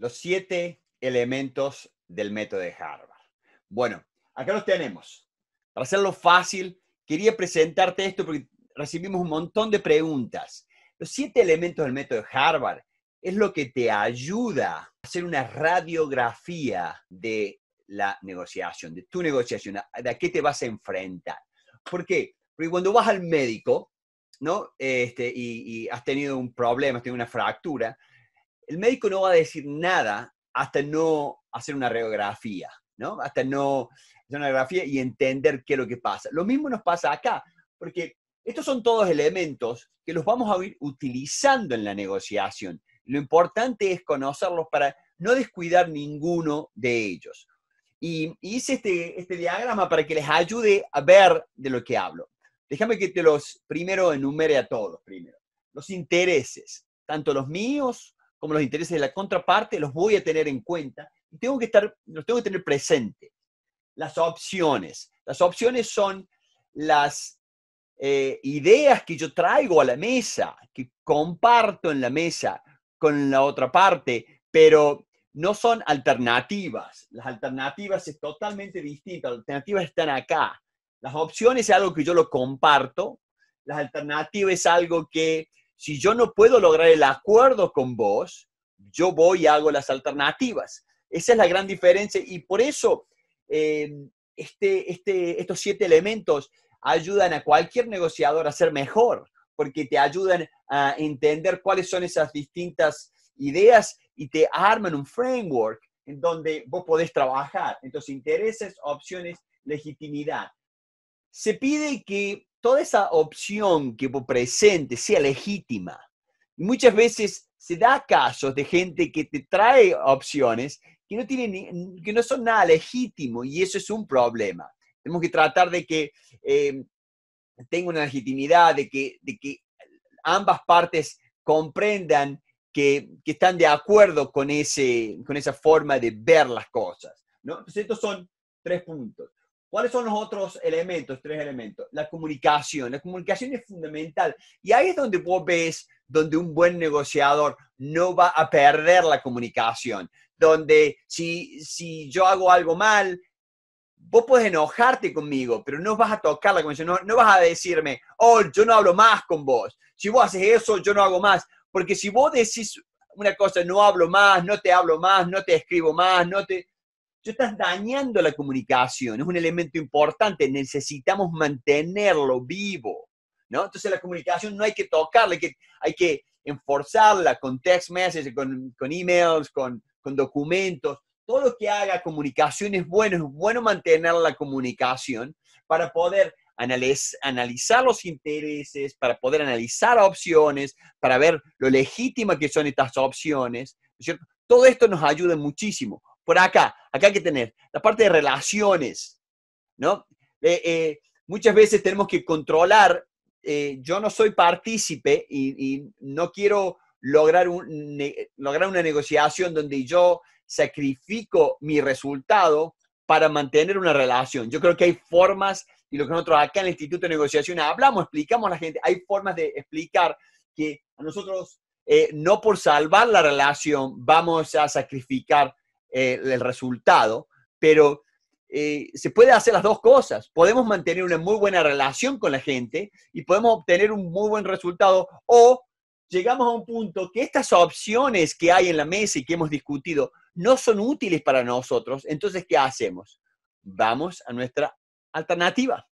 los siete elementos del método de Harvard. Bueno, acá los tenemos. Para hacerlo fácil, quería presentarte esto porque recibimos un montón de preguntas. Los siete elementos del método de Harvard es lo que te ayuda a hacer una radiografía de la negociación, de tu negociación, de a qué te vas a enfrentar. ¿Por qué? Porque cuando vas al médico, ¿no? Este, y, y has tenido un problema, has tenido una fractura, el médico no va a decir nada hasta no hacer una radiografía, ¿no? Hasta no hacer una radiografía y entender qué es lo que pasa. Lo mismo nos pasa acá, porque estos son todos elementos que los vamos a ir utilizando en la negociación. Lo importante es conocerlos para no descuidar ninguno de ellos. Y hice este, este diagrama para que les ayude a ver de lo que hablo. Déjame que te los primero enumere a todos primero. Los intereses, tanto los míos como los intereses de la contraparte, los voy a tener en cuenta y tengo que estar, los tengo que tener presente. Las opciones. Las opciones son las eh, ideas que yo traigo a la mesa, que comparto en la mesa con la otra parte, pero no son alternativas. Las alternativas es totalmente distinta. Las alternativas están acá. Las opciones es algo que yo lo comparto. Las alternativas es algo que si yo no puedo lograr el acuerdo con vos, yo voy y hago las alternativas. Esa es la gran diferencia y por eso em, este, este, estos siete elementos ayudan a cualquier negociador a ser mejor, porque te ayudan a entender cuáles son esas distintas ideas y te arman un framework en donde vos podés trabajar. Entonces, intereses, opciones, legitimidad. Se pide que toda esa opción que presente sea legítima. Muchas veces se da casos de gente que te trae opciones que no, tienen, que no son nada legítimo y eso es un problema. Tenemos que tratar de que em, tenga una legitimidad, de que, que ambas partes comprendan que, están de acuerdo con, ese, con esa forma de ver las cosas. estos son tres puntos. ¿Cuáles son los otros elementos, tres elementos? La comunicación. La comunicación es fundamental. Y ahí es donde vos ves donde un buen negociador no va a perder la comunicación. Donde si, si yo hago algo mal, vos puedes enojarte conmigo, pero no vas a tocar la comunicación, No, no vas a decirme, oh, yo no hablo más con vos. Si vos haces eso, yo no hago más. Porque si vos decís una cosa, no hablo más, no te hablo más, no te escribo más, no te tú estás dañando la comunicación, es un elemento importante, necesitamos mantenerlo vivo, ¿no? Entonces la comunicación no hay que tocarla, hay que, hay enforzarla con text messages, con, emails, con, documentos, todo lo que haga comunicación es bueno, es bueno mantener la comunicación para poder analizar los intereses, para poder analizar opciones, para ver lo legítima que son estas opciones, ¿cierto? Todo esto nos ayuda muchísimo por acá, acá hay que tener la parte de relaciones, ¿no? Eh, eh, muchas veces tenemos que controlar, eh, yo no soy partícipe y, no quiero lograr, lograr una negociación donde yo sacrifico mi resultado para mantener una relación. Yo creo que hay formas, y lo que nosotros acá en el Instituto de Negociación hablamos, explicamos a la gente, hay formas de explicar que a nosotros no por salvar la relación vamos a sacrificar eh, el resultado, pero eh, se puede hacer las dos cosas. Podemos mantener una muy buena relación con la gente y podemos obtener un muy buen resultado o llegamos a un punto que estas opciones que hay en la mesa y que hemos discutido no son útiles para nosotros. Entonces, ¿qué hacemos? Vamos a nuestra alternativa.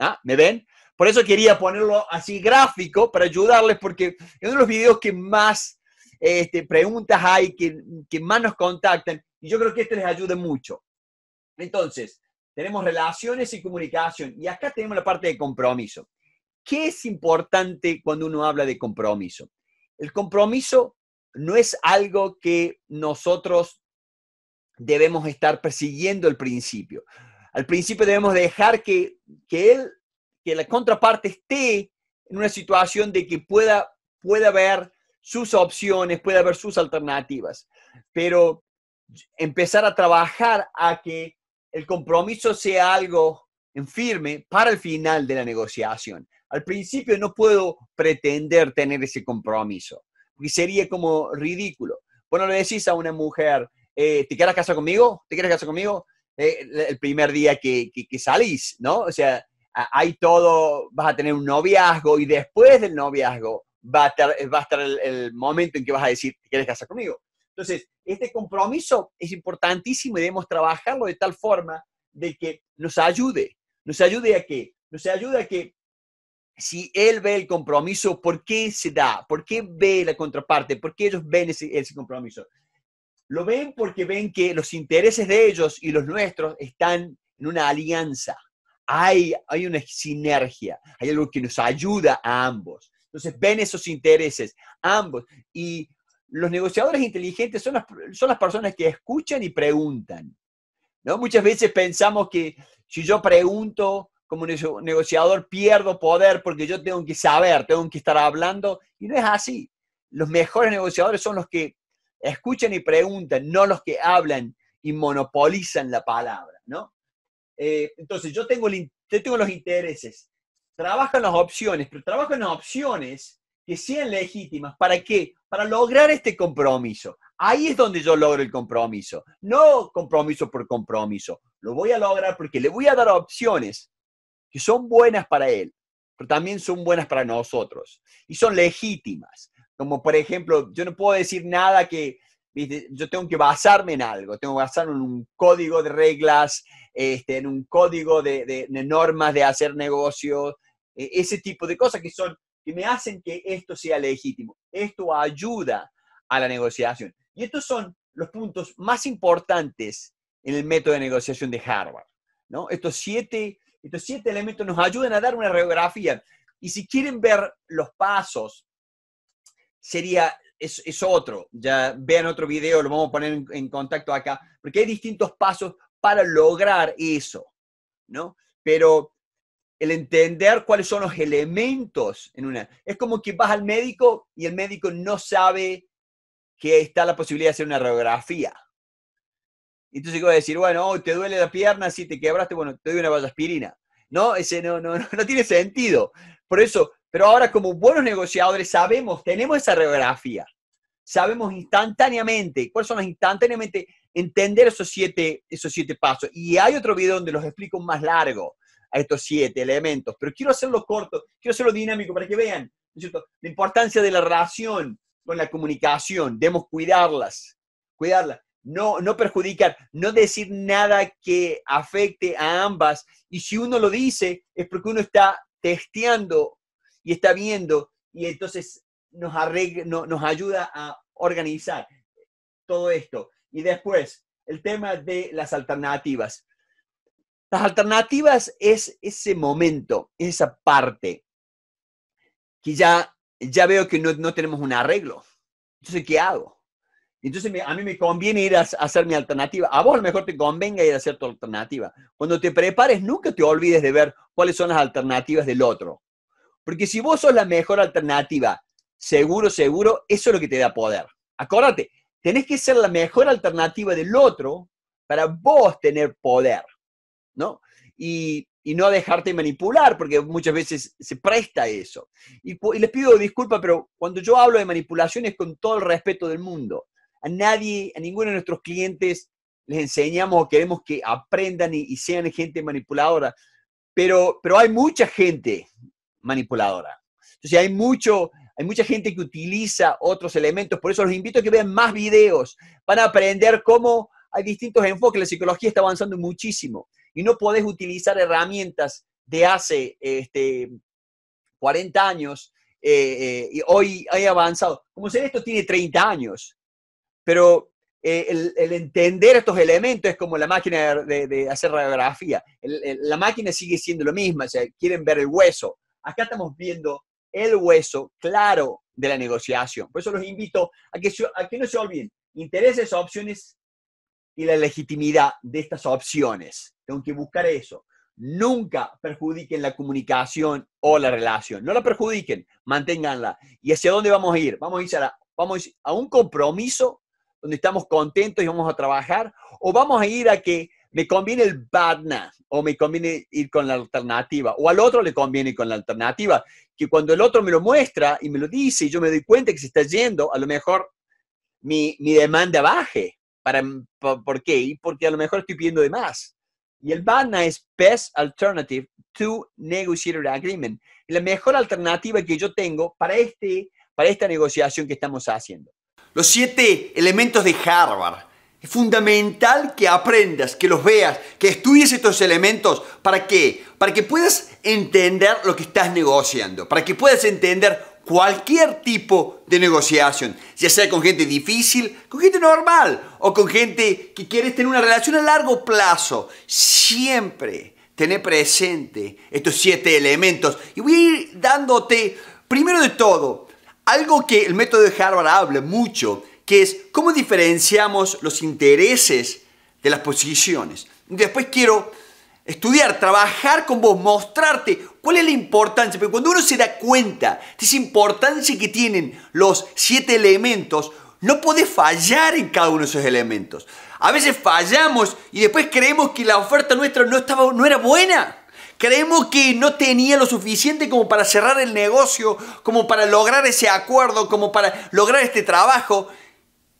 ¿Ah? ¿Me ven? Por eso quería ponerlo así gráfico para ayudarles porque es uno de los videos que más este, preguntas hay, que, que más nos contactan y yo creo que esto les ayude mucho. Entonces, tenemos relaciones y comunicación. Y acá tenemos la parte de compromiso. ¿Qué es importante cuando uno habla de compromiso? El compromiso no es algo que nosotros debemos estar persiguiendo al principio. Al principio debemos dejar que, que él, que la contraparte esté en una situación de que pueda, pueda ver sus opciones, pueda ver sus alternativas. Pero empezar a trabajar a que el compromiso sea algo en firme para el final de la negociación. Al principio no puedo pretender tener ese compromiso, porque sería como ridículo. Bueno, le decís a una mujer, eh, ¿te quieres casar conmigo? ¿Te quieres casar conmigo? Eh, el primer día que, salís, ¿no? O sea, hay todo, vas a tener un noviazgo y después del noviazgo va a estar, va a estar el, momento en que vas a decir, ¿te quieres casar conmigo? Entonces, este compromiso es importantísimo y debemos trabajarlo de tal forma de que nos ayude. ¿Nos ayude a qué? Nos ayude a que si él ve el compromiso, ¿por qué se da? ¿Por qué ve la contraparte? ¿Por qué ellos ven ese, compromiso? Lo ven porque ven que los intereses de ellos y los nuestros están en una alianza. Hay, hay una sinergia, hay algo que nos ayuda a ambos. Entonces ven esos intereses, ambos, y los negociadores inteligentes son las, son las personas que escuchan y preguntan. ¿no? Muchas veces pensamos que si yo pregunto como negociador pierdo poder porque yo tengo que saber, tengo que estar hablando, y no es así. Los mejores negociadores son los que escuchan y preguntan, no los que hablan y monopolizan la palabra. ¿no? Eh, entonces, yo tengo, tengo los intereses, trabajan las opciones, pero trabajan las opciones que sean legítimas. ¿Para qué? Para lograr este compromiso. Ahí es donde yo logro el compromiso. No compromiso por compromiso. Lo voy a lograr porque le voy a dar opciones que son buenas para él, pero también son buenas para nosotros. Y son legítimas. Como por ejemplo, yo no puedo decir nada que, yo tengo que basarme en algo, tengo que basarme en un código de reglas, este, en un código de normas de hacer negocios, e, ese tipo de cosas que son que me hacen que esto sea legítimo. Esto ayuda a la negociación. Y estos son los puntos más importantes en el método de negociación de Harvard. ¿no? Estos, siete, estos siete elementos nos ayudan a dar una radiografía. Y si quieren ver los pasos, sería, es, otro. Ya vean otro video, lo vamos a poner en, contacto acá, porque hay distintos pasos para lograr eso. ¿no? Pero el entender cuáles son los elementos en una. Es como que vas al médico y el médico no sabe que está la posibilidad de hacer una radiografía. Entonces voy a decir, bueno, oh, te duele la pierna, si te quebraste, bueno, te doy una aspirina. No, ese no, no, no tiene sentido. Por eso, pero ahora como buenos negociadores sabemos, tenemos esa radiografía. Sabemos instantáneamente, ¿cuáles son las instantáneamente? Entender esos siete, esos siete pasos. Y hay otro video donde los explico más largo a estos siete elementos. Pero quiero hacerlo corto, quiero hacerlo dinámico para que vean la importancia de la relación con la comunicación. Debemos cuidarlas, cuidarlas. No, no perjudicar, no decir nada que afecte a ambas. Y si uno lo dice, es porque uno está testeando y está viendo y entonces nos, nos ayuda a organizar todo esto. Y después, el tema de las alternativas. Las alternativas es ese momento, esa parte que ya, ya veo que no, no tenemos un arreglo. Entonces, ¿qué hago? Entonces, a mí me conviene ir a, hacer mi alternativa. A vos a lo mejor te convenga ir a hacer tu alternativa. Cuando te prepares, nunca te olvides de ver cuáles son las alternativas del otro. Porque si vos sos la mejor alternativa, seguro, seguro, eso es lo que te da poder. Acordate, tenés que ser la mejor alternativa del otro para vos tener poder. Y, no dejarte manipular, porque muchas veces se presta eso. Y, les pido disculpas, pero cuando yo hablo de manipulaciones con todo el respeto del mundo. A nadie, a ninguno de nuestros clientes les enseñamos o queremos que aprendan y, sean gente manipuladora, pero, pero hay mucha gente manipuladora. Entonces hay mucho, hay mucha gente que utiliza otros elementos, por eso los invito a que vean más videos. Van a aprender cómo hay distintos enfoques, la psicología está avanzando muchísimo y no podés utilizar herramientas de hace este, 40 años eh, eh, y hoy hay avanzado. Como si esto tiene 30 años, pero eh, el, entender estos elementos es como la máquina de, hacer radiografía. la máquina sigue siendo lo mismo, o sea, quieren ver el hueso. Acá estamos viendo el hueso claro de la negociación. Por eso los invito a que, a que no se olviden, intereses, opciones y la legitimidad de estas opciones. Tengo que buscar eso. Nunca perjudiquen la comunicación o la relación. No la perjudiquen, manténganla. ¿Y hacia dónde vamos a ir? ¿Vamos a ir a, un compromiso donde estamos contentos y vamos a trabajar? ¿O vamos a ir a que me conviene el badna o me conviene ir con la alternativa? ¿O al otro le conviene ir con la alternativa? Que cuando el otro me lo muestra y me lo dice y yo me doy cuenta que se está yendo, a lo mejor mi, mi demanda baje para, em, ¿Por qué? Y porque a lo mejor estoy pidiendo de más. Y el BANA es Best Alternative to Negotiated Agreement. La mejor alternativa que yo tengo para, este, para esta negociación que estamos haciendo. Los siete elementos de Harvard. Es fundamental que aprendas, que los veas, que estudies estos elementos. ¿Para qué? Para que puedas entender lo que estás negociando, para que puedas entender cualquier tipo de negociación, ya sea con gente difícil, con gente normal o con gente que quieres tener una relación a largo plazo. Siempre tener presente estos siete elementos y voy a ir dándote, primero de todo, algo que el método de Harvard habla mucho, que es cómo diferenciamos los intereses de las posiciones. Después quiero estudiar, trabajar con vos, mostrarte ¿Cuál es la importancia? Porque cuando uno se da cuenta de esa importancia que tienen los siete elementos, no podés fallar en cada uno de esos elementos. A veces fallamos y después creemos que la oferta nuestra no, estaba, no era buena. Creemos que no tenía lo suficiente como para cerrar el negocio, como para lograr ese acuerdo, como para lograr este trabajo.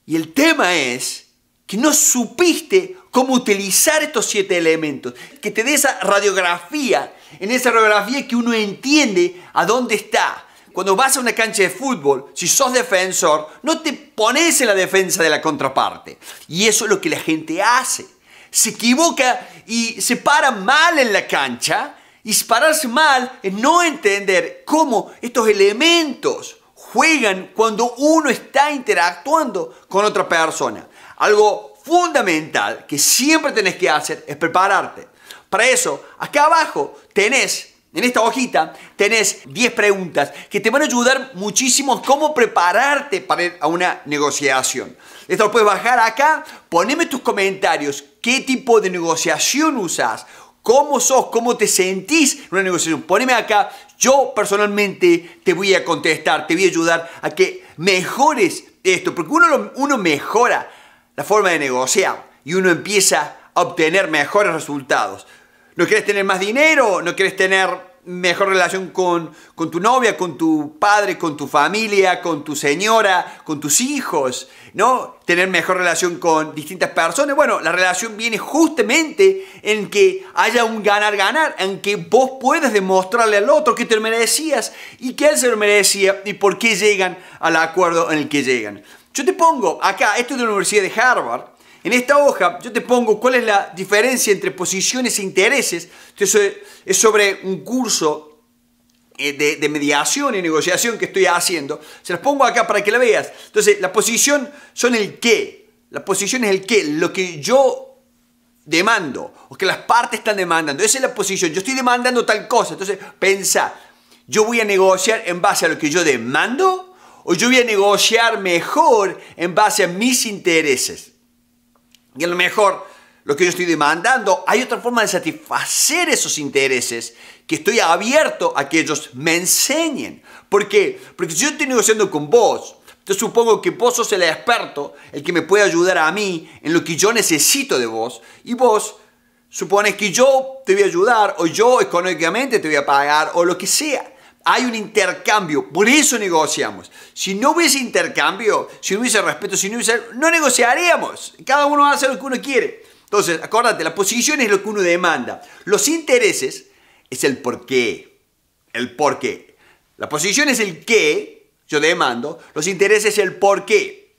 Y el tema es que no supiste cómo utilizar estos siete elementos, que te dé esa radiografía, en esa radiografía que uno entiende a dónde está. Cuando vas a una cancha de fútbol, si sos defensor, no te pones en la defensa de la contraparte. Y eso es lo que la gente hace. Se equivoca y se para mal en la cancha. Y pararse mal es no entender cómo estos elementos juegan cuando uno está interactuando con otra persona. Algo fundamental que siempre tenés que hacer es prepararte. Para eso, acá abajo tenés, en esta hojita, tenés 10 preguntas que te van a ayudar muchísimo cómo prepararte para ir a una negociación. Esto lo puedes bajar acá, poneme tus comentarios, qué tipo de negociación usas, cómo sos, cómo te sentís en una negociación. Poneme acá, yo personalmente te voy a contestar, te voy a ayudar a que mejores esto, porque uno, uno mejora la forma de negociar y uno empieza a obtener mejores resultados. ¿No quieres tener más dinero? ¿No quieres tener mejor relación con, con, tu novia, con tu padre, con tu familia, con tu señora, con tus hijos? ¿No? Tener mejor relación con distintas personas. Bueno, la relación viene justamente en que haya un ganar-ganar, en que vos puedes demostrarle al otro que te lo merecías y que él se lo merecía y por qué llegan al acuerdo en el que llegan. Yo te pongo acá, esto es de la Universidad de Harvard, en esta hoja yo te pongo cuál es la diferencia entre posiciones e intereses. Esto eh, es sobre un curso eh, de, mediación y negociación que estoy haciendo. Se las pongo acá para que la veas. Entonces, la posición son el qué. La posición es el qué, lo que yo demando o que las partes están demandando. Esa es la posición. Yo estoy demandando tal cosa. Entonces, piensa, yo voy a negociar en base a lo que yo demando o yo voy a negociar mejor en base a mis intereses. Y a lo mejor lo que yo estoy demandando, hay otra forma de satisfacer esos intereses que estoy abierto a que ellos me enseñen. ¿Por qué? Porque si yo estoy negociando con vos, yo supongo que vos sos el experto, el que me puede ayudar a mí en lo que yo necesito de vos, y vos supones que yo te voy a ayudar, o yo económicamente te voy a pagar, o lo que sea hay un intercambio, por eso negociamos. Si no hubiese intercambio, si no hubiese respeto, si no hubiese... No negociaríamos, cada uno hace lo que uno quiere. Entonces, acuérdate, la posición es lo que uno demanda. Los intereses es el por qué, el por qué. La posición es el qué, yo demando, los intereses es el por qué.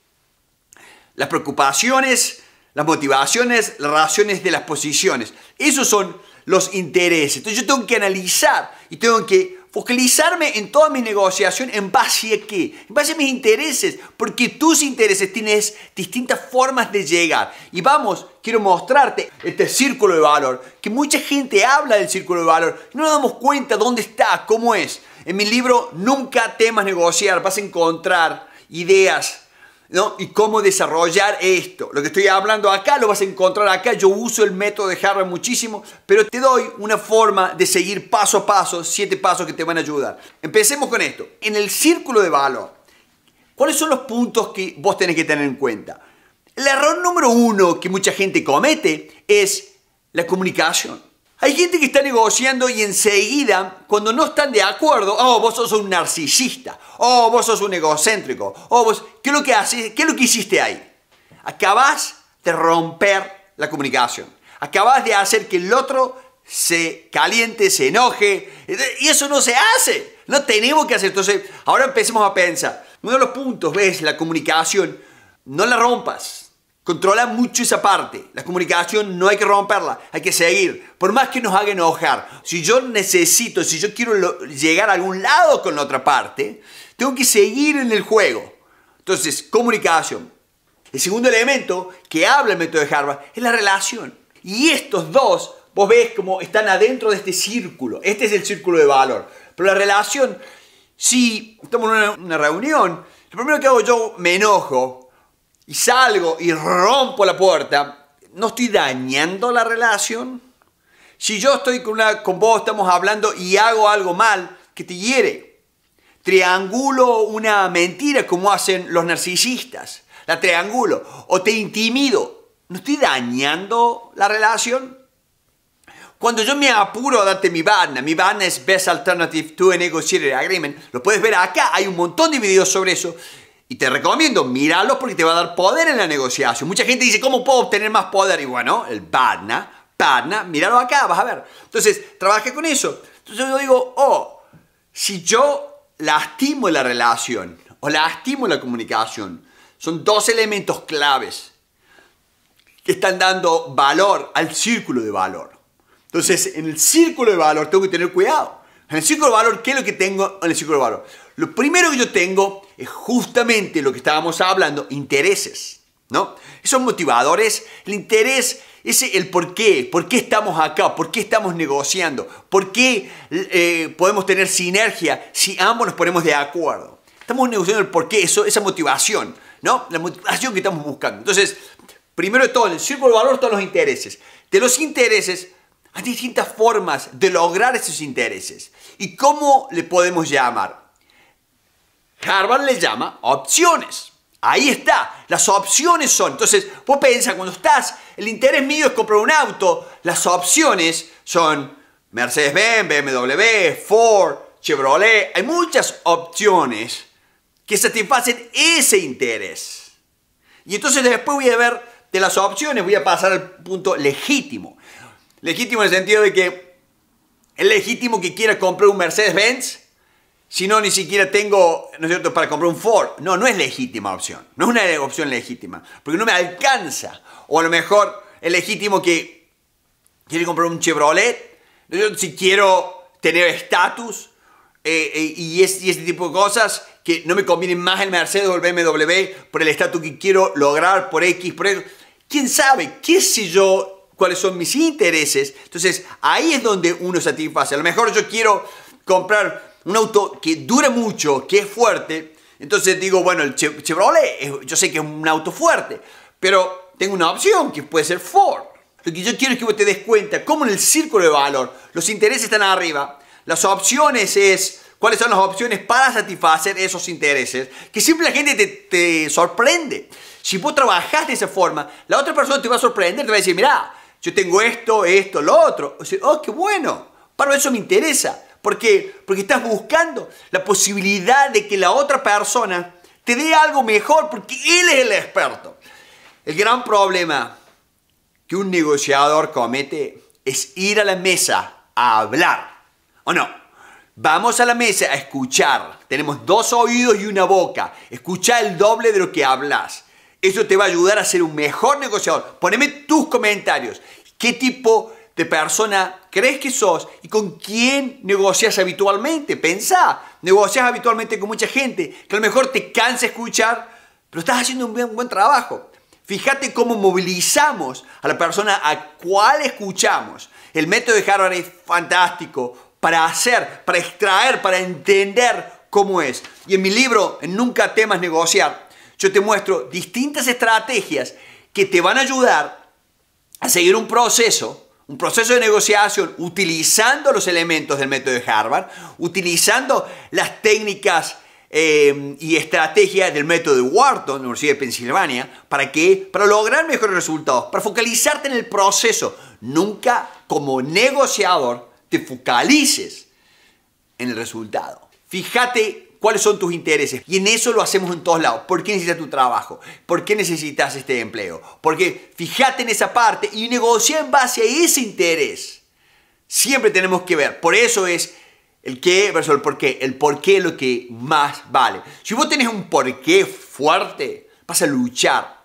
Las preocupaciones, las motivaciones, las razones de las posiciones. Esos son los intereses. Entonces yo tengo que analizar y tengo que focalizarme en toda mi negociación en base a qué? En base a mis intereses, porque tus intereses tienes distintas formas de llegar. Y vamos, quiero mostrarte este círculo de valor, que mucha gente habla del círculo de valor, no nos damos cuenta dónde está, cómo es. En mi libro Nunca temas negociar vas a encontrar ideas ¿no? Y cómo desarrollar esto. Lo que estoy hablando acá lo vas a encontrar acá. Yo uso el método de Harvard muchísimo, pero te doy una forma de seguir paso a paso, siete pasos que te van a ayudar. Empecemos con esto. En el círculo de valor, ¿cuáles son los puntos que vos tenés que tener en cuenta? El error número uno que mucha gente comete es la comunicación. Hay gente que está negociando y enseguida, cuando no están de acuerdo, oh, vos sos un narcisista, oh, vos sos un egocéntrico, oh, vos, ¿qué es lo que haces? ¿Qué lo que hiciste ahí? Acabás de romper la comunicación. Acabás de hacer que el otro se caliente, se enoje, y eso no se hace. No tenemos que hacer. Entonces, ahora empecemos a pensar. Uno de los puntos, ves, la comunicación, no la rompas, Controla mucho esa parte. La comunicación no hay que romperla, hay que seguir. Por más que nos haga enojar, si yo necesito, si yo quiero llegar a algún lado con la otra parte, tengo que seguir en el juego. Entonces, comunicación. El segundo elemento que habla el método de Harvard es la relación. Y estos dos, vos ves cómo están adentro de este círculo. Este es el círculo de valor. Pero la relación, si estamos en una reunión, lo primero que hago yo, me enojo, y salgo y rompo la puerta, no estoy dañando la relación. Si yo estoy con, una, con vos, estamos hablando y hago algo mal que te hiere, triangulo una mentira como hacen los narcisistas, la triangulo, o te intimido, ¿no estoy dañando la relación? Cuando yo me apuro a darte mi banda, mi banda es Best Alternative to a Negotiated Agreement, lo puedes ver acá, hay un montón de videos sobre eso y te recomiendo, míralos porque te va a dar poder en la negociación. Mucha gente dice, ¿cómo puedo obtener más poder? Y bueno, el Badna, Badna, míralo acá, vas a ver. Entonces, trabaja con eso. Entonces yo digo, oh, si yo lastimo la relación o lastimo la comunicación, son dos elementos claves que están dando valor al círculo de valor. Entonces, en el círculo de valor tengo que tener cuidado. En el círculo de valor, ¿qué es lo que tengo en el círculo de valor? Lo primero que yo tengo es justamente lo que estábamos hablando, intereses, ¿no? Esos motivadores, el interés, es el por qué, por qué estamos acá, por qué estamos negociando, por qué eh, podemos tener sinergia si ambos nos ponemos de acuerdo. Estamos negociando el por qué, eso, esa motivación, ¿no? La motivación que estamos buscando. Entonces, primero de todo, sirve el círculo de valor los intereses. De los intereses hay distintas formas de lograr esos intereses. ¿Y cómo le podemos llamar? Harvard le llama opciones. Ahí está, las opciones son. Entonces, vos pensás, cuando estás, el interés mío es comprar un auto, las opciones son Mercedes-Benz, BMW, Ford, Chevrolet. Hay muchas opciones que satisfacen ese interés. Y entonces después voy a ver de las opciones, voy a pasar al punto legítimo. Legítimo en el sentido de que es legítimo que quiera comprar un Mercedes-Benz si no, ni siquiera tengo, ¿no es cierto?, para comprar un Ford. No, no es legítima opción. No es una opción legítima. Porque no me alcanza. O a lo mejor es legítimo que quiere comprar un Chevrolet. ¿no Si quiero tener estatus eh, eh, y, es, este tipo de cosas que no me conviene más el Mercedes o el BMW por el estatus que quiero lograr, por X, por ¿Quién sabe? ¿Qué sé yo? ¿Cuáles son mis intereses? Entonces, ahí es donde uno satisface. A lo mejor yo quiero comprar un auto que dura mucho, que es fuerte, entonces digo, bueno, el Chevrolet, yo sé que es un auto fuerte, pero tengo una opción que puede ser Ford. Lo que yo quiero es que vos te des cuenta cómo en el círculo de valor los intereses están arriba, las opciones es cuáles son las opciones para satisfacer esos intereses, que siempre la gente te, sorprende. Si vos trabajás de esa forma, la otra persona te va a sorprender, te va a decir, mira, yo tengo esto, esto, lo otro. O sea, oh, qué bueno, para eso me interesa. Porque, porque estás buscando la posibilidad de que la otra persona te dé algo mejor porque él es el experto. El gran problema que un negociador comete es ir a la mesa a hablar. ¿O no? Vamos a la mesa a escuchar. Tenemos dos oídos y una boca. Escucha el doble de lo que hablas. Eso te va a ayudar a ser un mejor negociador. Poneme tus comentarios. ¿Qué tipo de persona crees que sos y con quién negocias habitualmente. Pensá, negocias habitualmente con mucha gente que a lo mejor te cansa escuchar, pero estás haciendo un buen, buen trabajo. Fíjate cómo movilizamos a la persona a cual escuchamos. El método de Harvard es fantástico para hacer, para extraer, para entender cómo es. Y en mi libro, Nunca temas negociar, yo te muestro distintas estrategias que te van a ayudar a seguir un proceso un proceso de negociación utilizando los elementos del método de Harvard, utilizando las técnicas eh, y estrategias del método de Wharton, Universidad de Pensilvania, para que para lograr mejores resultados, para focalizarte en el proceso, nunca como negociador te focalices en el resultado. Fíjate cuáles son tus intereses. Y en eso lo hacemos en todos lados. ¿Por qué necesitas tu trabajo? ¿Por qué necesitas este empleo? Porque fíjate en esa parte y negocia en base a ese interés. Siempre tenemos que ver. Por eso es el qué versus el por qué. El por qué es lo que más vale. Si vos tenés un por qué fuerte, vas a luchar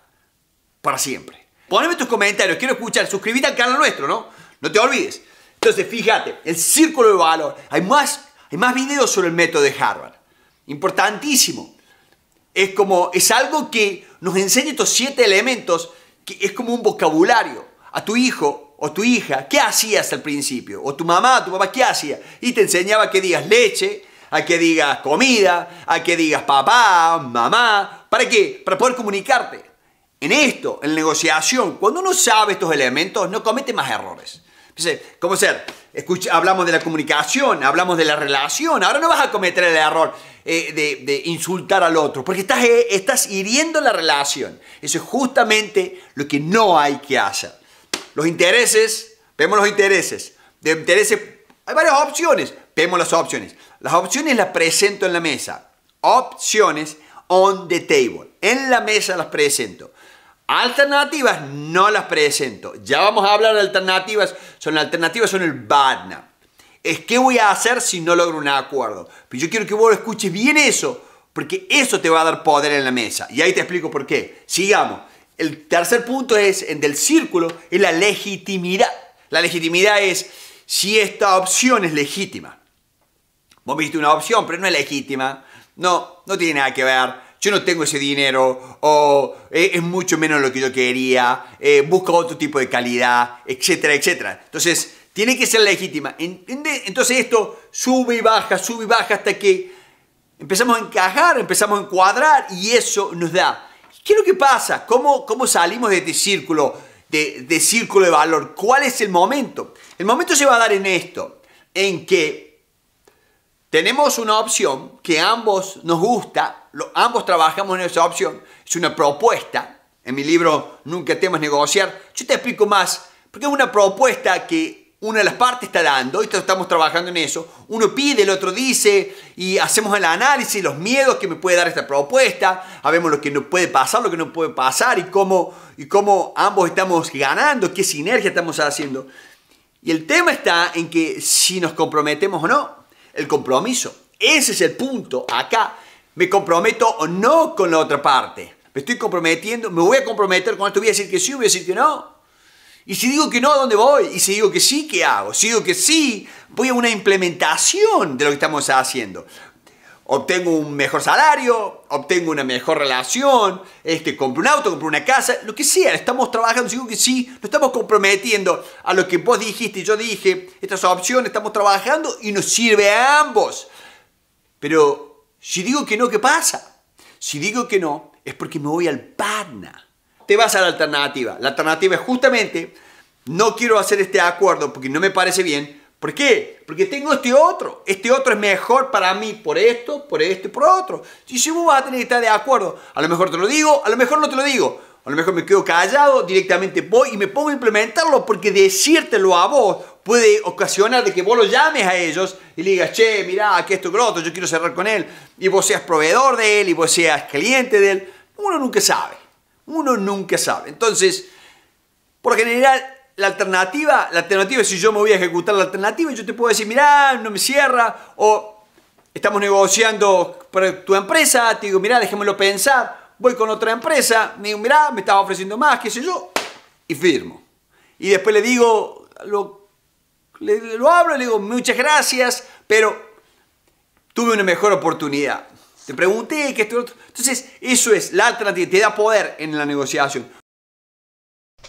para siempre. Poneme tus comentarios, quiero escuchar. Suscríbete al canal nuestro, ¿no? No te olvides. Entonces, fíjate, el círculo de valor. Hay más, hay más videos sobre el método de Harvard. Importantísimo. Es como, es algo que nos enseña estos siete elementos, que es como un vocabulario. A tu hijo o tu hija, ¿qué hacías al principio? O tu mamá, tu papá, ¿qué hacía? Y te enseñaba que digas leche, a que digas comida, a que digas papá, mamá. ¿Para qué? Para poder comunicarte. En esto, en negociación, cuando uno sabe estos elementos, no comete más errores. Entonces, ¿cómo ser? hablamos de la comunicación, hablamos de la relación. Ahora no vas a cometer el error eh, de, insultar al otro, porque estás, eh, estás hiriendo la relación. Eso es justamente lo que no hay que hacer. Los intereses, vemos los intereses. De intereses, hay varias opciones, vemos las opciones. Las opciones las presento en la mesa. Opciones on the table. En la mesa las presento. Alternativas no las presento. Ya vamos a hablar de alternativas. Son alternativas, son el badna. Es qué voy a hacer si no logro un acuerdo. Pero yo quiero que vos escuches bien eso, porque eso te va a dar poder en la mesa. Y ahí te explico por qué. Sigamos. El tercer punto es, en del círculo, es la legitimidad. La legitimidad es si esta opción es legítima. Vos viste una opción, pero no es legítima. No, no tiene nada que ver yo no tengo ese dinero, o eh, es mucho menos lo que yo quería, busca eh, busco otro tipo de calidad, etcétera, etcétera. Entonces, tiene que ser legítima. Entonces esto sube y baja, sube y baja hasta que empezamos a encajar, empezamos a encuadrar y eso nos da. ¿Qué es lo que pasa? ¿Cómo, salimos de este círculo de, de círculo de valor? ¿Cuál es el momento? El momento se va a dar en esto, en que tenemos una opción que ambos nos gusta, lo, ambos trabajamos en esa opción, es una propuesta. En mi libro Nunca temas negociar, yo te explico más, porque es una propuesta que una de las partes está dando, y estamos trabajando en eso, uno pide, el otro dice, y hacemos el análisis, los miedos que me puede dar esta propuesta, sabemos lo que no puede pasar, lo que no puede pasar, y cómo, y cómo ambos estamos ganando, qué sinergia estamos haciendo. Y el tema está en que si nos comprometemos o no, el compromiso. Ese es el punto. Acá me comprometo o no con la otra parte. Me estoy comprometiendo, me voy a comprometer con esto, voy a decir que sí, voy a decir que no. Y si digo que no, ¿a dónde voy? Y si digo que sí, ¿qué hago? Si digo que sí, voy a una implementación de lo que estamos haciendo obtengo un mejor salario, obtengo una mejor relación, este, compro un auto, compro una casa, lo que sea, estamos trabajando, digo que sí, nos estamos comprometiendo a lo que vos dijiste y yo dije, estas opciones, estamos trabajando y nos sirve a ambos. Pero si digo que no, ¿qué pasa? Si digo que no, es porque me voy al pana. Te vas a la alternativa. La alternativa es justamente, no quiero hacer este acuerdo porque no me parece bien, ¿Por qué? Porque tengo este otro. Este otro es mejor para mí por esto, por este, por otro. Si vos vas a tener que estar de acuerdo. A lo mejor te lo digo, a lo mejor no te lo digo. A lo mejor me quedo callado, directamente voy y me pongo a implementarlo porque decírtelo a vos puede ocasionar de que vos lo llames a ellos y le digas, che, mirá, aquí es lo groto, yo quiero cerrar con él. Y vos seas proveedor de él y vos seas cliente de él. Uno nunca sabe. Uno nunca sabe. Entonces, por general, la alternativa, la alternativa es si yo me voy a ejecutar la alternativa y yo te puedo decir, mirá, no me cierra, o estamos negociando para tu empresa, te digo, mirá, déjamelo pensar, voy con otra empresa, me digo, mirá, me estaba ofreciendo más, qué sé yo, y firmo. Y después le digo, lo, le, lo hablo, le digo, muchas gracias, pero tuve una mejor oportunidad. Te pregunté que esto, Entonces, eso es la alternativa, te da poder en la negociación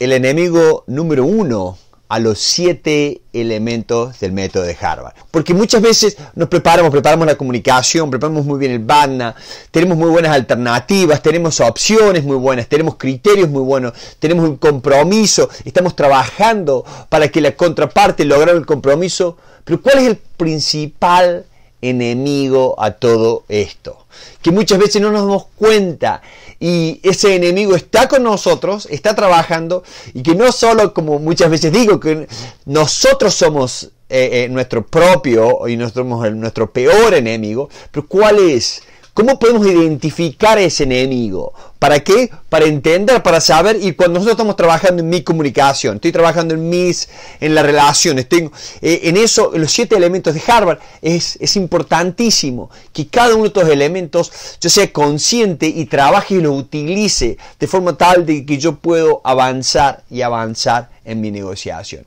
el enemigo número uno a los siete elementos del método de Harvard. Porque muchas veces nos preparamos, preparamos la comunicación, preparamos muy bien el BANA, tenemos muy buenas alternativas, tenemos opciones muy buenas, tenemos criterios muy buenos, tenemos un compromiso, estamos trabajando para que la contraparte logre el compromiso. Pero ¿cuál es el principal enemigo a todo esto? Que muchas veces no nos damos cuenta y ese enemigo está con nosotros, está trabajando y que no solo, como muchas veces digo, que nosotros somos eh, eh, nuestro propio y nuestro, nuestro peor enemigo, pero ¿cuál es? ¿Cómo podemos identificar ese enemigo? ¿Para qué? Para entender, para saber. Y cuando nosotros estamos trabajando en mi comunicación, estoy trabajando en mis, en las relaciones, tengo, eh, en eso, los siete elementos de Harvard, es, es importantísimo que cada uno de estos elementos yo sea consciente y trabaje y lo utilice de forma tal de que yo puedo avanzar y avanzar en mi negociación.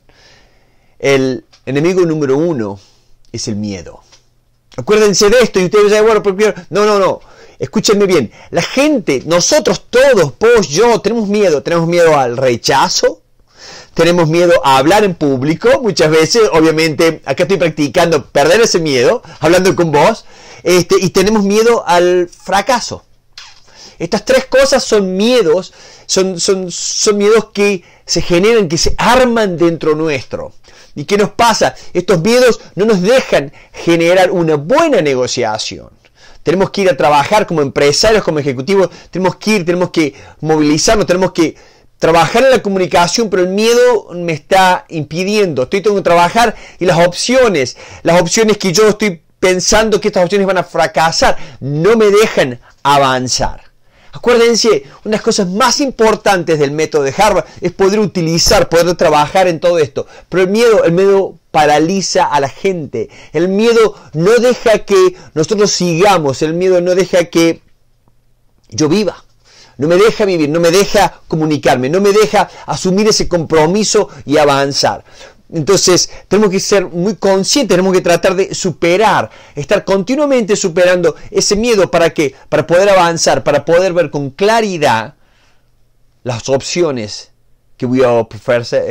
El enemigo número uno es el miedo. Acuérdense de esto y ustedes dicen, bueno, primero, no, no, no. Escúchenme bien, la gente, nosotros todos, vos, yo, tenemos miedo, tenemos miedo al rechazo, tenemos miedo a hablar en público, muchas veces, obviamente, acá estoy practicando perder ese miedo, hablando con vos, este, y tenemos miedo al fracaso. Estas tres cosas son miedos, son, son, son miedos que se generan, que se arman dentro nuestro. ¿Y qué nos pasa? Estos miedos no nos dejan generar una buena negociación tenemos que ir a trabajar como empresarios, como ejecutivos, tenemos que ir, tenemos que movilizarnos, tenemos que trabajar en la comunicación, pero el miedo me está impidiendo. Estoy tengo que trabajar y las opciones, las opciones que yo estoy pensando que estas opciones van a fracasar, no me dejan avanzar. Acuérdense, una de las cosas más importantes del método de Harvard es poder utilizar, poder trabajar en todo esto. Pero el miedo, el miedo paraliza a la gente. El miedo no deja que nosotros sigamos, el miedo no deja que yo viva. No me deja vivir, no me deja comunicarme, no me deja asumir ese compromiso y avanzar. Entonces tenemos que ser muy conscientes, tenemos que tratar de superar, estar continuamente superando ese miedo para que, para poder avanzar, para poder ver con claridad las opciones que voy a ofrecer.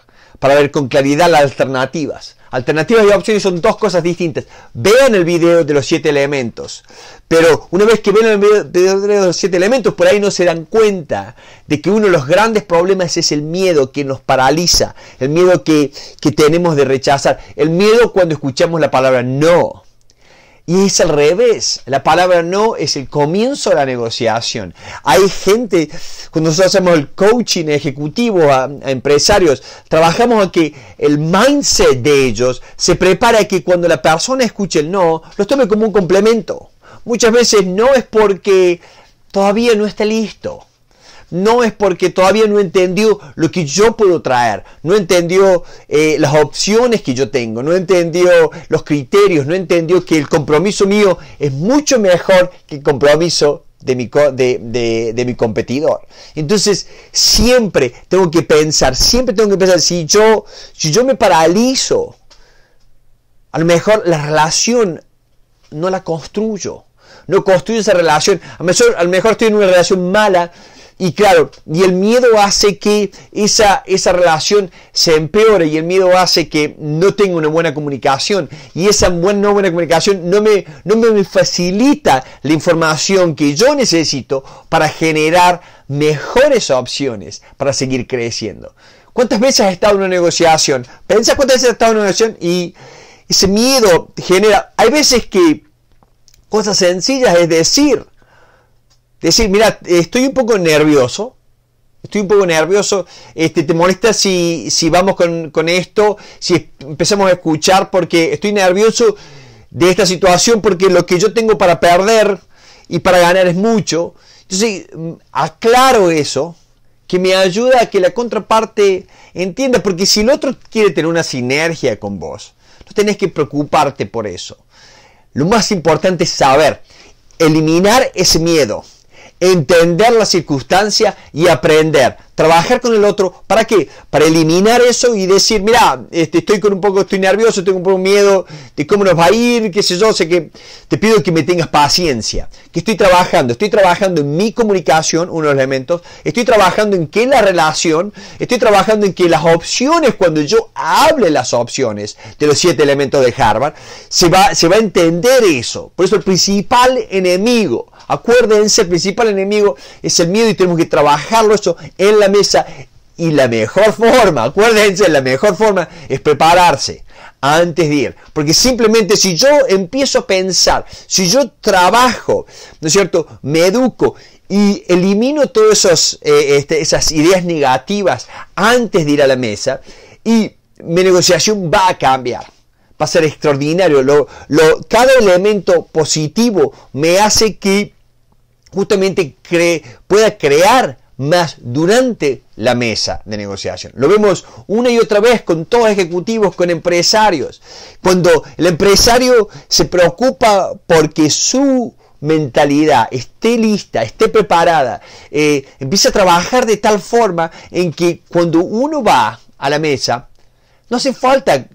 Eh, para ver con claridad las alternativas. Alternativas y opciones son dos cosas distintas. Vean el video de los siete elementos. Pero una vez que ven el video de los siete elementos, por ahí no se dan cuenta de que uno de los grandes problemas es el miedo que nos paraliza, el miedo que, que tenemos de rechazar, el miedo cuando escuchamos la palabra no. Y es al revés. La palabra no es el comienzo de la negociación. Hay gente, cuando nosotros hacemos el coaching ejecutivo a, empresarios, trabajamos a que el mindset de ellos se prepare a que cuando la persona escuche el no, lo tome como un complemento. Muchas veces no es porque todavía no está listo no es porque todavía no entendió lo que yo puedo traer, no entendió eh, las opciones que yo tengo, no entendió los criterios, no entendió que el compromiso mío es mucho mejor que el compromiso de mi, de, mi competidor. Entonces, siempre tengo que pensar, siempre tengo que pensar, si yo, si yo me paralizo, a lo mejor la relación no la construyo. No construyo esa relación. A mejor, a lo mejor estoy en una relación mala y claro, y el miedo hace que esa, esa relación se empeore y el miedo hace que no tenga una buena comunicación. Y esa buena, no buena comunicación no me, no me facilita la información que yo necesito para generar mejores opciones para seguir creciendo. ¿Cuántas veces has estado en una negociación? Piensa cuántas veces has estado en una negociación y ese miedo genera... Hay veces que cosas sencillas, es decir, Decir, mira, estoy un poco nervioso, estoy un poco nervioso, este, ¿te molesta si, si vamos con, con, esto, si empezamos a escuchar? Porque estoy nervioso de esta situación, porque lo que yo tengo para perder y para ganar es mucho. Entonces, mm, aclaro eso, que me ayuda a que la contraparte entienda, porque si el otro quiere tener una sinergia con vos, no tenés que preocuparte por eso. Lo más importante es saber, eliminar ese miedo entender la circunstancia y aprender trabajar con el otro, ¿para qué? Para eliminar eso y decir, mira, este, estoy con un poco, estoy nervioso, tengo un poco miedo de cómo nos va a ir, qué sé yo, sé que te pido que me tengas paciencia, que estoy trabajando, estoy trabajando en mi comunicación, uno de los elementos, estoy trabajando en que la relación, estoy trabajando en que las opciones, cuando yo hable las opciones de los siete elementos de Harvard, se va, se va a entender eso. Por eso el principal enemigo, acuérdense, el principal enemigo es el miedo y tenemos que trabajarlo eso en la la mesa y la mejor forma, acuérdense, la mejor forma es prepararse antes de ir. Porque simplemente si yo empiezo a pensar, si yo trabajo, ¿no es cierto? Me educo y elimino todas eh, este, esas ideas negativas antes de ir a la mesa y mi negociación va a cambiar. Va a ser extraordinario. Lo, lo, cada elemento positivo me hace que justamente cree pueda crear más durante la mesa de negociación. Lo vemos una y otra vez con todos ejecutivos, con empresarios. Cuando el empresario se preocupa porque su mentalidad esté lista, esté preparada, eh, empieza a trabajar de tal forma en que cuando uno va a la mesa, no hace falta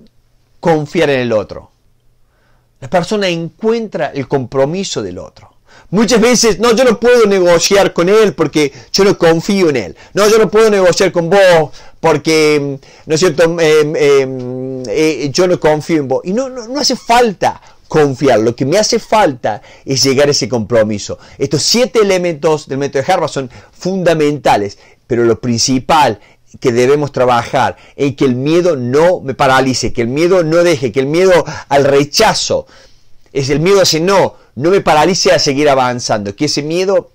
confiar en el otro. La persona encuentra el compromiso del otro. Muchas veces, no, yo no puedo negociar con él porque yo no confío en él. No, yo no puedo negociar con vos porque, ¿no es cierto?, em, em, em, eh, yo no confío en vos. Y no, no, hace falta confiar. Lo que me hace falta es llegar a ese compromiso. Estos siete elementos del método de Harvard son fundamentales, pero lo principal que debemos trabajar es que el miedo no me paralice, que el miedo no deje, que el miedo al rechazo es el miedo a no, no me paralice a seguir avanzando. Que ese miedo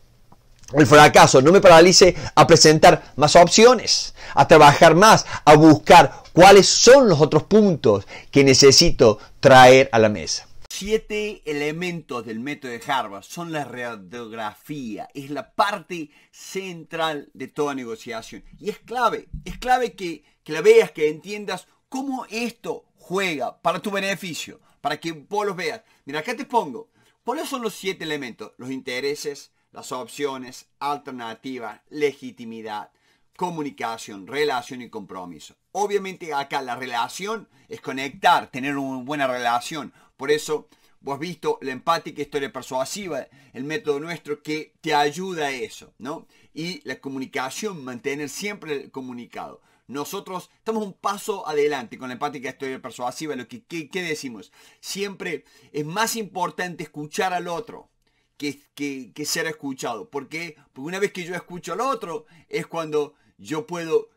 el fracaso no me paralice a presentar más opciones, a trabajar más, a buscar cuáles son los otros puntos que necesito traer a la mesa. Siete elementos del método de Harvard son la radiografía, es la parte central de toda negociación. Y es clave, es clave que, que la veas, que entiendas cómo esto juega para tu beneficio, para que vos los veas. Mira, acá te pongo. ¿Cuáles son los siete elementos? Los intereses, las opciones, alternativas, legitimidad, comunicación, relación y compromiso. Obviamente acá la relación es conectar, tener una buena relación. Por eso vos has visto la empática historia persuasiva, el método nuestro que te ayuda a eso, ¿no? Y la comunicación, mantener siempre el comunicado. Nosotros estamos un paso adelante con la empática historia persuasiva. Lo que, decimos, siempre es más importante escuchar al otro que, que ser escuchado. ¿Por Porque una vez que yo escucho al otro es cuando yo puedo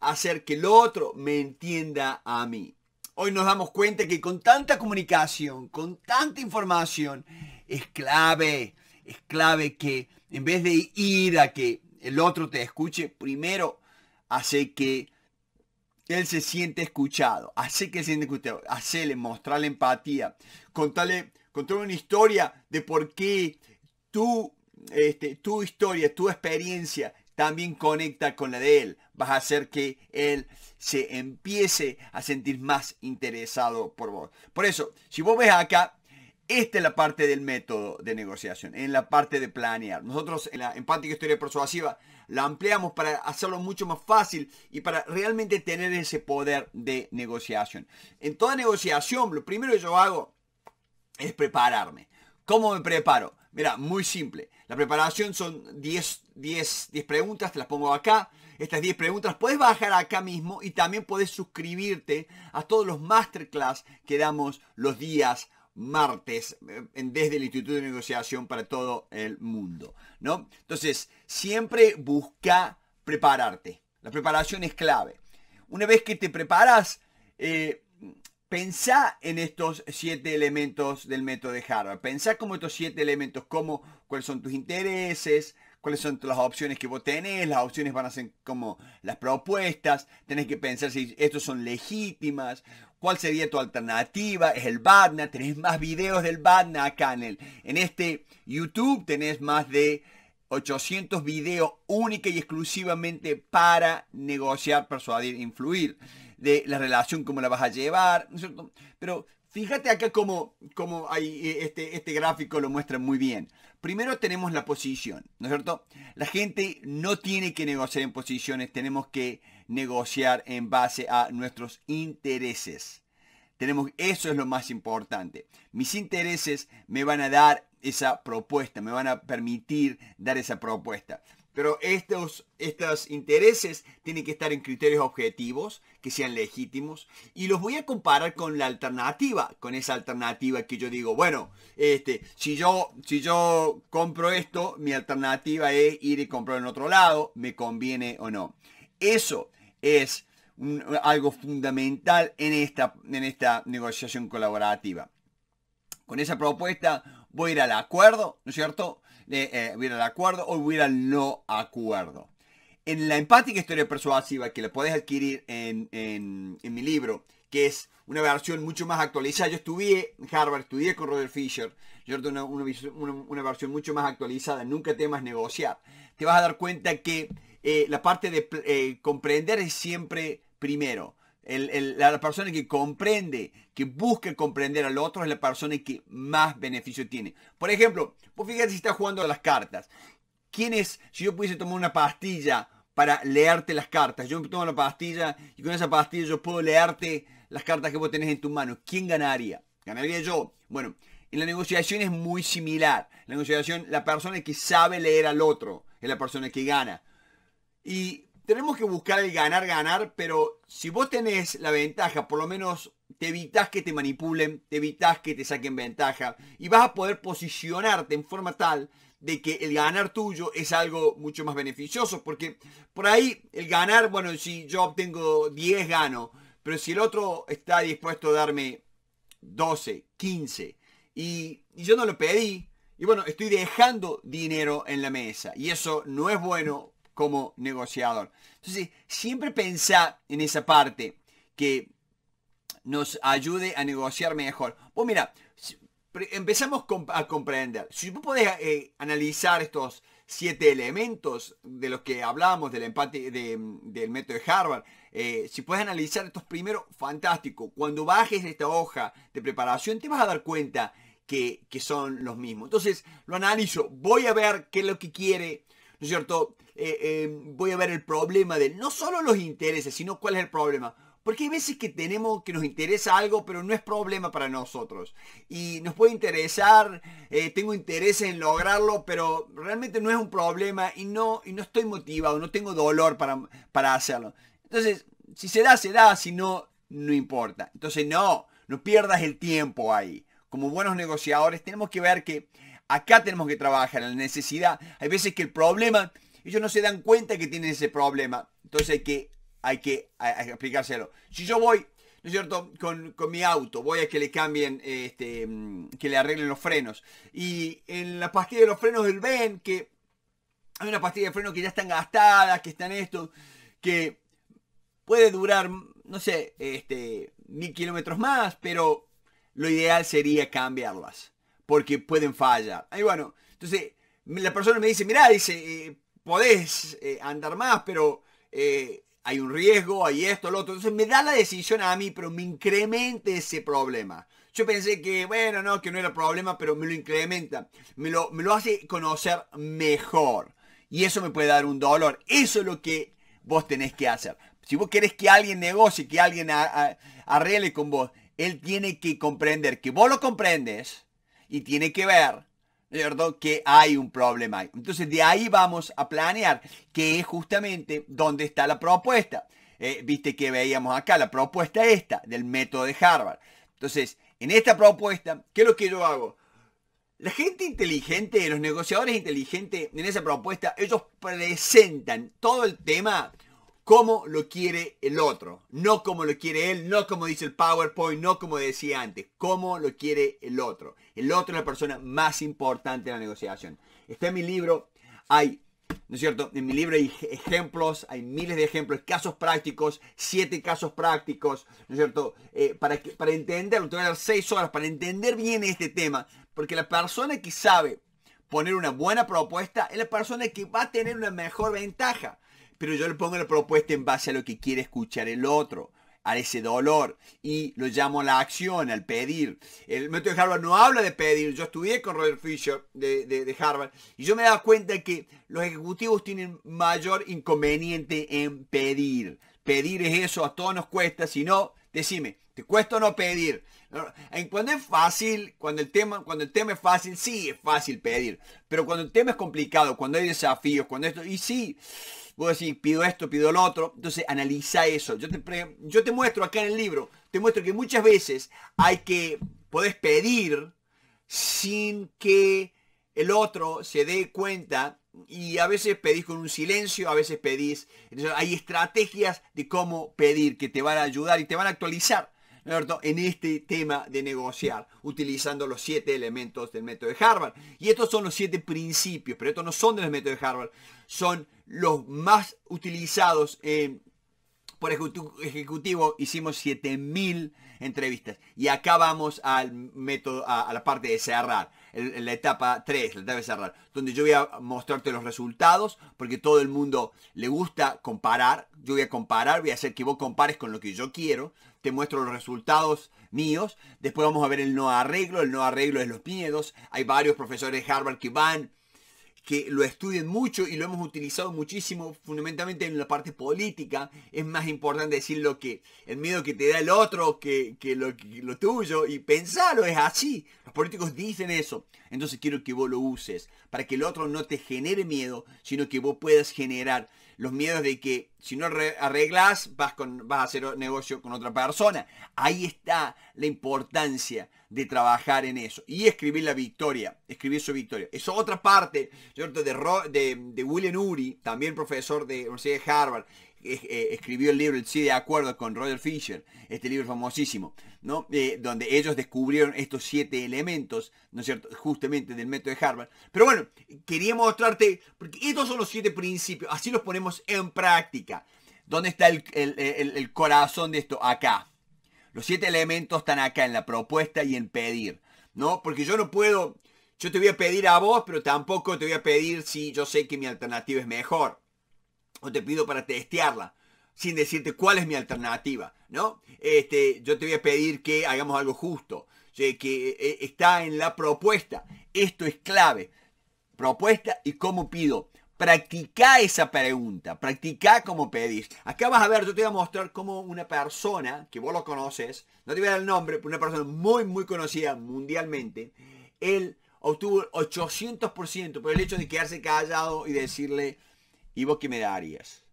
hacer que el otro me entienda a mí. Hoy nos damos cuenta que con tanta comunicación, con tanta información, es clave, es clave que en vez de ir a que el otro te escuche, primero hace que él se siente escuchado. Hace que se siente escuchado. Hacele, mostrarle empatía. Contale una historia de por qué tu, este, tu historia, tu experiencia también conecta con la de él. Vas a hacer que él se empiece a sentir más interesado por vos. Por eso, si vos ves acá, esta es la parte del método de negociación, en la parte de planear. Nosotros en la empática historia persuasiva la ampliamos para hacerlo mucho más fácil y para realmente tener ese poder de negociación. En toda negociación, lo primero que yo hago es prepararme. ¿Cómo me preparo? Mira, muy simple. La preparación son 10, 10 preguntas, te las pongo acá estas 10 preguntas. Puedes bajar acá mismo y también puedes suscribirte a todos los masterclass que damos los días martes eh, desde el Instituto de Negociación para todo el mundo. ¿no? Entonces, siempre busca prepararte. La preparación es clave. Una vez que te preparas, eh, pensá en estos siete elementos del método de Harvard. Pensá como estos siete elementos, como cuáles son tus intereses, cuáles son las opciones que vos tenés, las opciones van a ser como las propuestas, tenés que pensar si estos son legítimas, ¿Cuál sería tu alternativa? ¿Es el BADNA? Tenés más videos del BADNA acá en, este YouTube. Tenés más de 800 videos única y exclusivamente para negociar, persuadir, influir. De la relación, cómo la vas a llevar. Pero fíjate acá como como hay eh, este, este gráfico lo muestra muy bien. Primero tenemos la posición, ¿no es cierto? La gente no tiene que negociar en posiciones, tenemos que negociar en base a nuestros intereses. Tenemos, eso es lo más importante. Mis intereses me van a dar esa propuesta, me van a permitir dar esa propuesta. Pero estos, estos intereses tienen que estar en criterios objetivos, que sean legítimos, y los voy a comparar con la alternativa, con esa alternativa que yo digo, bueno, este, si, yo, si yo compro esto, mi alternativa es ir y comprar en otro lado, me conviene o no. Eso es algo fundamental en esta, en esta negociación colaborativa. Con esa propuesta voy a ir al acuerdo, ¿no es cierto? Eh, voy a ir al acuerdo o voy a ir al no acuerdo. En la empática historia persuasiva, que la podés adquirir en, mi libro, que es una versión mucho más actualizada. Yo estudié en Harvard, estudié con Roger Fisher, Yo una, una, versión mucho más actualizada, nunca temas negociar. Te vas a dar cuenta que eh, la parte de eh, comprender es siempre primero. la persona que comprende, que busca comprender al otro, es la persona que más beneficio tiene. Por ejemplo, vos fíjate si estás jugando a las cartas. ¿Quién es, si yo pudiese tomar una pastilla para leerte las cartas, yo tomo la pastilla y con esa pastilla yo puedo leerte las cartas que vos tenés en tu mano. ¿quién ganaría? ¿Ganaría yo? Bueno, en la negociación es muy similar. la negociación, la persona que sabe leer al otro es la persona que gana. Y tenemos que buscar el ganar, ganar, pero si vos tenés la ventaja, por lo menos te evitas que te manipulen, te evitas que te saquen ventaja y vas a poder posicionarte en forma tal de que el ganar tuyo es algo mucho más beneficioso, porque por ahí el ganar, bueno, si yo obtengo 10 gano, pero si el otro está dispuesto a darme 12, 15 y, y yo no lo pedí, y bueno, estoy dejando dinero en la mesa y eso no es bueno como negociador. Entonces, siempre pensá en esa parte que nos ayude a negociar mejor. Pues mira, empezamos a comprender. Si vos podés eh, analizar estos siete elementos de los que hablábamos del empate del método de Harvard, eh, si puedes analizar estos primeros, fantástico. Cuando bajes esta hoja de preparación, te vas a dar cuenta que, que son los mismos. Entonces, lo analizo, voy a ver qué es lo que quiere, ¿no es cierto? Eh, eh, voy a ver el problema de no solo los intereses, sino cuál es el problema. Porque hay veces que tenemos que nos interesa algo, pero no es problema para nosotros. Y nos puede interesar, eh, tengo interés en lograrlo, pero realmente no es un problema y no, y no estoy motivado, no tengo dolor para, para hacerlo. Entonces, si se da, se da, si no, no importa. Entonces, no, no pierdas el tiempo ahí. Como buenos negociadores tenemos que ver que acá tenemos que trabajar, en la necesidad. Hay veces que el problema ellos no se dan cuenta que tienen ese problema. Entonces hay que, hay que, explicárselo. Si yo voy, ¿no es cierto?, con, mi auto, voy a que le cambien, este, mm, que le arreglen los frenos. Y en la pastilla de los frenos del Ben, que hay una pastilla de frenos que ya están gastadas, que están esto, que puede durar, no sé, este, mil kilómetros más, pero lo ideal sería cambiarlas, porque pueden fallar. Y bueno, entonces la persona me dice, mira, dice, eh, podés eh, andar más, pero eh, hay un riesgo, hay esto, lo otro. Entonces me da la decisión a mí, pero me incrementa ese problema. Yo pensé que, bueno, no, que no era problema, pero me lo incrementa. Me lo, me lo hace conocer mejor. Y eso me puede dar un dolor. Eso es lo que vos tenés que hacer. Si vos querés que alguien negocie, que alguien arregle con vos, él tiene que comprender que vos lo comprendes y tiene que ver ¿cierto? Que hay un problema ahí. Entonces de ahí vamos a planear, que es justamente dónde está la propuesta. Eh, viste que veíamos acá, la propuesta esta del método de Harvard. Entonces, en esta propuesta, ¿qué es lo que yo hago? La gente inteligente, los negociadores inteligentes en esa propuesta, ellos presentan todo el tema como lo quiere el otro, no como lo quiere él, no como dice el PowerPoint, no como decía antes, como lo quiere el otro. El otro es la persona más importante en la negociación. Está en mi libro, hay, ¿no es cierto? En mi libro hay ejemplos, hay miles de ejemplos, casos prácticos, siete casos prácticos, ¿no es cierto? Eh, para, que, para entenderlo, te voy a dar seis horas para entender bien este tema, porque la persona que sabe poner una buena propuesta es la persona que va a tener una mejor ventaja pero yo le pongo la propuesta en base a lo que quiere escuchar el otro a ese dolor y lo llamo a la acción, al pedir. El método de Harvard no habla de pedir. Yo estudié con Robert Fisher de, Harvard y yo me daba cuenta que los ejecutivos tienen mayor inconveniente en pedir. Pedir es eso, a todos nos cuesta, si no, decime, ¿te cuesta o no pedir? Cuando es fácil, cuando el, tema, cuando el tema es fácil, sí, es fácil pedir. Pero cuando el tema es complicado, cuando hay desafíos, cuando esto, y sí, Vos decís, pido esto, pido el otro. Entonces analiza eso. Yo te, yo te muestro acá en el libro, te muestro que muchas veces hay que, podés pedir sin que el otro se dé cuenta y a veces pedís con un silencio, a veces pedís. Entonces hay estrategias de cómo pedir que te van a ayudar y te van a actualizar en este tema de negociar, utilizando los siete elementos del método de Harvard. Y estos son los siete principios, pero estos no son del método de Harvard, son los más utilizados por ejecutivo hicimos 7000 entrevistas y acá vamos al método a, la parte de cerrar la etapa 3 la etapa de cerrar donde yo voy a mostrarte los resultados porque todo el mundo le gusta comparar yo voy a comparar voy a hacer que vos compares con lo que yo quiero te muestro los resultados míos. Después vamos a ver el no arreglo. El no arreglo es los miedos. Hay varios profesores de Harvard que van, que lo estudian mucho y lo hemos utilizado muchísimo, fundamentalmente en la parte política. Es más importante decir lo que el miedo que te da el otro que, lo, que lo tuyo. Y pensarlo es así. Los políticos dicen eso. Entonces quiero que vos lo uses para que el otro no te genere miedo, sino que vos puedas generar los miedos de que si no arreglas vas, con, vas a hacer negocio con otra persona. Ahí está la importancia de trabajar en eso y escribir la victoria, escribir su victoria. Es otra parte De, de, William Uri, también profesor de Universidad de Harvard, eh, escribió el libro El sí de acuerdo con Roger Fisher, este libro famosísimo, ¿no? Eh, donde ellos descubrieron estos siete elementos, ¿no es cierto?, justamente del método de Harvard. Pero bueno, quería mostrarte, porque estos son los siete principios, así los ponemos en práctica. ¿Dónde está el, el corazón de esto? Acá. Los siete elementos están acá en la propuesta y en pedir, ¿no? Porque yo no puedo, yo te voy a pedir a vos, pero tampoco te voy a pedir si yo sé que mi alternativa es mejor o te pido para testearla sin decirte cuál es mi alternativa, ¿no? Este, yo te voy a pedir que hagamos algo justo, que eh, eh, está en la propuesta. Esto es clave. Propuesta y cómo pido. Practica esa pregunta, practica cómo pedís. Acá vas a ver, yo te voy a mostrar cómo una persona, que vos lo conoces, no te voy a dar el nombre, pero una persona muy, muy conocida mundialmente, él obtuvo 800% por el hecho de quedarse callado y decirle, ¿Y vos qué me darías?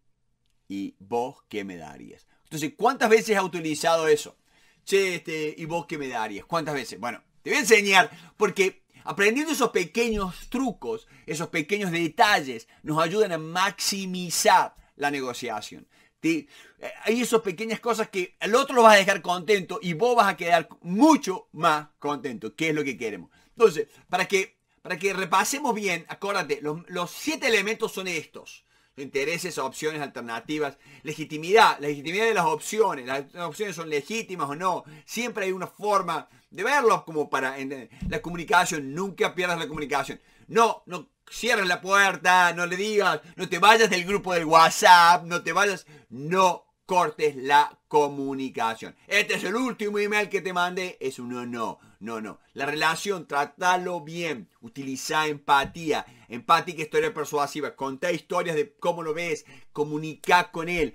¿Y vos qué me darías? Entonces, ¿cuántas veces ha utilizado eso? Che, este, ¿y vos qué me darías? ¿Cuántas veces? Bueno, te voy a enseñar porque aprendiendo esos pequeños trucos, esos pequeños detalles, nos ayudan a maximizar la negociación. Eh, hay esas pequeñas cosas que el otro lo va a dejar contento y vos vas a quedar mucho más contento, que es lo que queremos. Entonces, para que, para que repasemos bien, acuérdate, los, los siete elementos son estos intereses o opciones alternativas. Legitimidad, la legitimidad de las opciones. Las opciones son legítimas o no. Siempre hay una forma de verlos como para en, eh, la comunicación. Nunca pierdas la comunicación. No, no cierres la puerta, no le digas, no te vayas del grupo del WhatsApp, no te vayas. No cortes la comunicación. Este es el último email que te mandé. Es un no, no, no, no. La relación, tratalo bien. Utiliza empatía. Empática historia persuasiva. Contá historias de cómo lo ves. Comunica con él.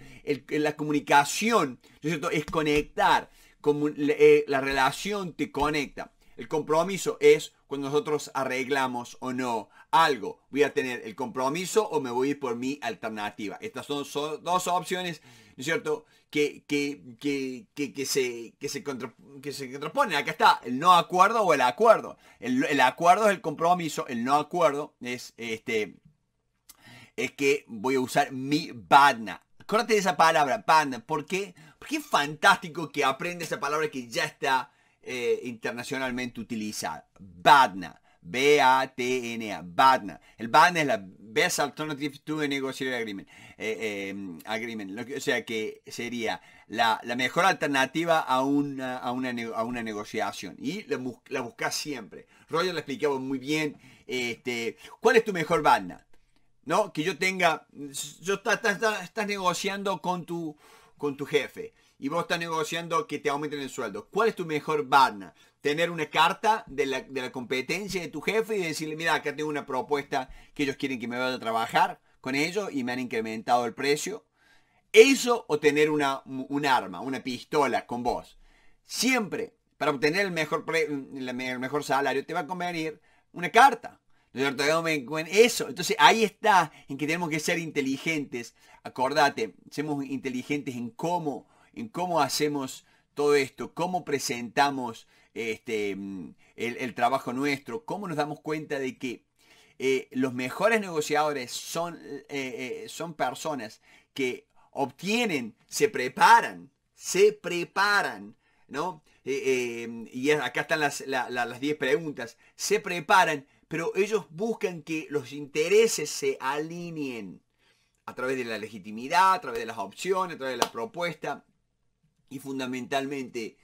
la comunicación, es conectar. Eh, la relación te conecta. El compromiso es cuando nosotros arreglamos o no algo. Voy a tener el compromiso o me voy por mi alternativa. Estas son dos opciones ¿no es cierto? Que, se, que, se que se Acá está, el no acuerdo o el acuerdo. El, acuerdo es el compromiso, el no acuerdo es este es que voy a usar mi badna. Acuérdate de esa palabra, badna. ¿Por qué? Porque es fantástico que aprende esa palabra que ya está eh, internacionalmente utilizada. Badna. B-A-T-N-A, BATNA. El BATNA es la Best Alternative to a Negotiated Agreement. o sea que sería la, mejor alternativa a una, a a una negociación. Y la, buscas siempre. Roger lo explicaba muy bien. Este, ¿Cuál es tu mejor BATNA? ¿No? Que yo tenga... Yo, estás, negociando con tu, con tu jefe y vos estás negociando que te aumenten el sueldo. ¿Cuál es tu mejor barna? Tener una carta de la, competencia de tu jefe y decirle, mira, acá tengo una propuesta que ellos quieren que me vaya a trabajar con ellos y me han incrementado el precio. Eso o tener una, un arma, una pistola con vos. Siempre, para obtener el mejor, el mejor salario, te va a convenir una carta. Eso, entonces ahí está en que tenemos que ser inteligentes. Acordate, seamos inteligentes en cómo en cómo hacemos todo esto, cómo presentamos este, el, trabajo nuestro, cómo nos damos cuenta de que eh, los mejores negociadores son, eh, eh, son personas que obtienen, se preparan, se preparan, ¿no? y acá están las 10 preguntas, se preparan, pero ellos buscan que los intereses se alineen a través de la legitimidad, a través de las opciones, a través de la propuesta, y fundamentalmente,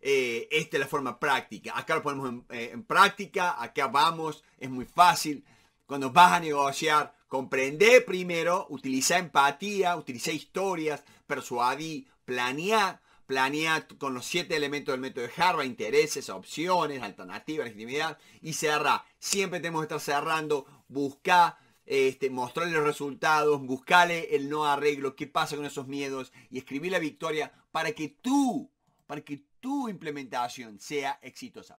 eh, esta es la forma práctica. Acá lo ponemos eh, en, práctica, acá vamos, es muy fácil. Cuando vas a negociar, comprende primero, utiliza empatía, utiliza historias, persuadí, planear planea con los siete elementos del método de Harvard, intereses, opciones, alternativas, legitimidad, y cerrar Siempre tenemos que estar cerrando, buscar este, mostrarle los resultados, buscarle el no arreglo, qué pasa con esos miedos y escribir la victoria para que tú, para que tu implementación sea exitosa.